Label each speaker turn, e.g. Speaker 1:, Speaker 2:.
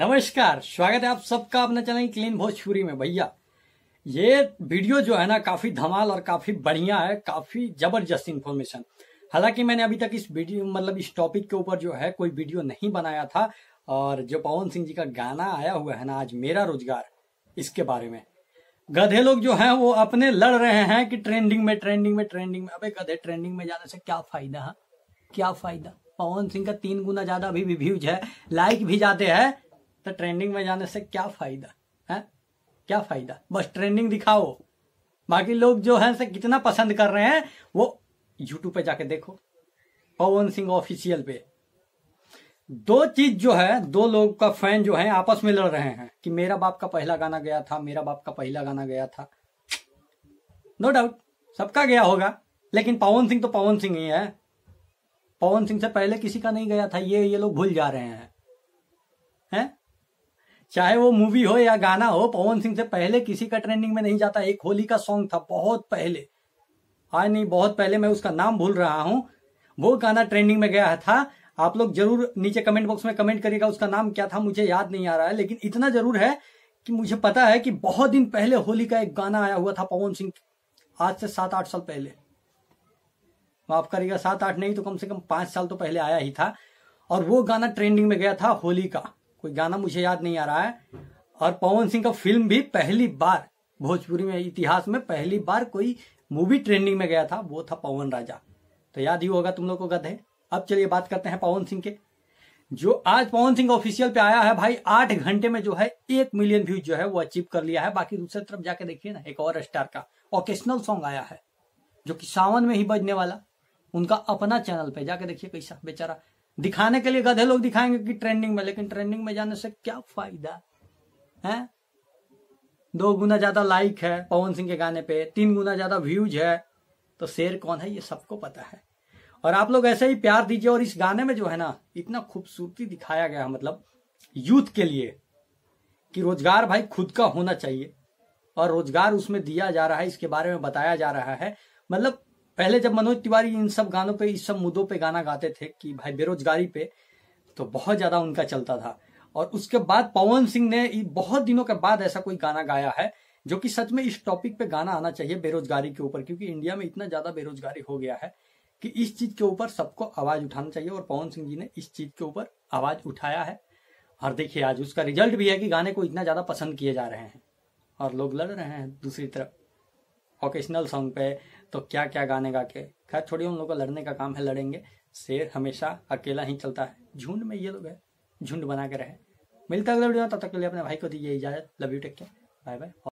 Speaker 1: नमस्कार स्वागत है आप सबका अपने चैनल क्लीन भोजपुरी में भैया ये वीडियो जो है ना काफी धमाल और काफी बढ़िया है काफी जबरदस्त इन्फॉर्मेशन हालांकि मैंने अभी तक इस वीडियो मतलब इस टॉपिक के ऊपर जो है कोई वीडियो नहीं बनाया था और जो पवन सिंह जी का गाना आया हुआ है ना आज मेरा रोजगार इसके बारे में गधे लोग जो है वो अपने लड़ रहे हैं कि ट्रेंडिंग में ट्रेंडिंग में ट्रेंडिंग में अभी गधे ट्रेंडिंग में जाने से क्या फायदा है हाँ? क्या फायदा पवन सिंह का तीन गुना ज्यादा अभी भी व्यूज है लाइक भी जाते हैं तो ट्रेंडिंग में जाने से क्या फायदा है क्या फायदा बस ट्रेंडिंग दिखाओ बाकी लोग जो है कितना पसंद कर रहे हैं वो यूट्यूब पे जाके देखो पवन सिंह ऑफिशियल पे दो चीज जो है दो लोग का फैन जो है आपस में लड़ रहे हैं कि मेरा बाप का पहला गाना गया था मेरा बाप का पहला गाना गया था नो डाउट सबका गया होगा लेकिन पवन सिंह तो पवन सिंह ही है पवन सिंह से पहले किसी का नहीं गया था ये ये लोग भूल जा रहे हैं हैं चाहे वो मूवी हो या गाना हो पवन सिंह से पहले किसी का ट्रेंडिंग में नहीं जाता एक होली का सॉन्ग था बहुत पहले हाँ नहीं बहुत पहले मैं उसका नाम भूल रहा हूँ वो गाना ट्रेंडिंग में गया था आप लोग जरूर नीचे कमेंट बॉक्स में कमेंट करिएगा उसका नाम क्या था मुझे याद नहीं आ रहा है लेकिन इतना जरूर है कि मुझे पता है कि बहुत दिन पहले होली का एक गाना आया हुआ था पवन सिंह आज से सात आठ साल पहले माफ करिएगा सात आठ नहीं तो कम से कम पांच साल तो पहले आया ही था और वो गाना ट्रेंडिंग में गया था होली का कोई गाना मुझे याद नहीं आ रहा है और पवन सिंह का फिल्म भी पहली बार भोजपुरी में इतिहास में पहली बार कोई मूवी ट्रेंडिंग में गया था वो था पवन राजा तो याद ही होगा तुम लोग को गधे अब चलिए बात करते हैं पवन सिंह के जो आज पवन सिंह ऑफिशियल पे आया है भाई आठ घंटे में जो है एक मिलियन व्यूज जो है वो अचीव कर लिया है बाकी दूसरे तरफ जाके देखिए ना एक और स्टार का ओकेशनल सॉन्ग आया है जो कि सावन में ही बजने वाला उनका अपना चैनल पे जाके देखिए कैसा बेचारा दिखाने के लिए गधे लोग दिखाएंगे कि ट्रेंडिंग में लेकिन ट्रेंडिंग में जाने से क्या फायदा है दो गुना ज्यादा लाइक है पवन सिंह के गाने पे तीन गुना ज्यादा व्यूज है तो शेर कौन है ये सबको पता है और आप लोग ऐसे ही प्यार दीजिए और इस गाने में जो है ना इतना खूबसूरती दिखाया गया मतलब यूथ के लिए कि रोजगार भाई खुद का होना चाहिए और रोजगार उसमें दिया जा रहा है इसके बारे में बताया जा रहा है मतलब पहले जब मनोज तिवारी इन सब गानों पे इस सब मुद्दों पे गाना गाते थे कि भाई बेरोजगारी पे तो बहुत ज्यादा उनका चलता था और उसके बाद पवन सिंह ने बहुत दिनों के बाद ऐसा कोई गाना गाया है जो कि सच में इस टॉपिक पे गाना आना चाहिए बेरोजगारी के ऊपर क्योंकि इंडिया में इतना ज्यादा बेरोजगारी हो गया है कि इस चीज के ऊपर सबको आवाज उठाना चाहिए और पवन सिंह जी ने इस चीज के ऊपर आवाज उठाया है और देखिए आज उसका रिजल्ट भी है कि गाने को इतना ज्यादा पसंद किए जा रहे हैं और लोग लड़ रहे हैं दूसरी तरफ ओकेशनल सॉन्ग पे तो क्या क्या गाने गा के खैर छोड़िए उन लोगों को लड़ने का काम है लड़ेंगे शेर हमेशा अकेला ही चलता है झुंड में ये लोग है झुंड बना के रहे मिलता अगले वीडियो तब तक के लिए अपने भाई को दीजिए इजाजत love you take care bye bye